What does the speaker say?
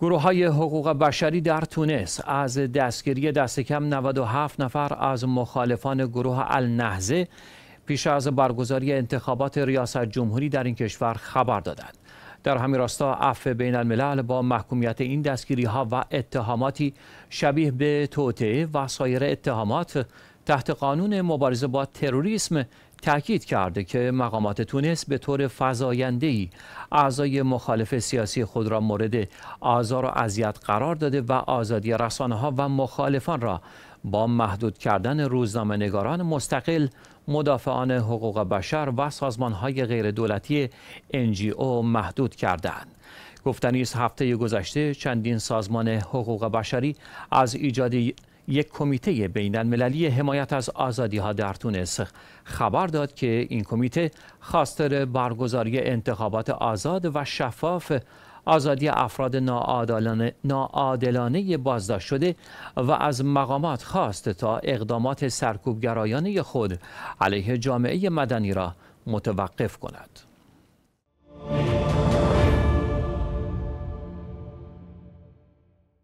گروه های حقوق بشری در تونس از دستگیری دست کم 97 نفر از مخالفان گروه النهزه پیش از برگزاری انتخابات ریاست جمهوری در این کشور خبر دادند. در همین راستا اف بین با محکومیت این دستگیری ها و اتهاماتی شبیه به توطعه و سایر اتهامات تحت قانون مبارزه با تروریسم تأکید کرده که مقامات تونس به طور ای اعضای مخالف سیاسی خود را مورد آزار و اذیت قرار داده و آزادی ها و مخالفان را با محدود کردن روزنامه نگاران مستقل، مدافعان حقوق بشر و سازمان‌های غیردولتی NGO محدود کردند. گفتنیست هفته گذشته چندین سازمان حقوق بشری از ایجاد یک کمیته بین المللی حمایت از آزادی ها در تونس خبر داد که این کمیته خواستار برگزاری انتخابات آزاد و شفاف آزادی افراد ناعادلانه, بازداشت شده و از مقامات خواست تا اقدامات سرکوبگرایانه خود علیه جامعه مدنی را متوقف کند.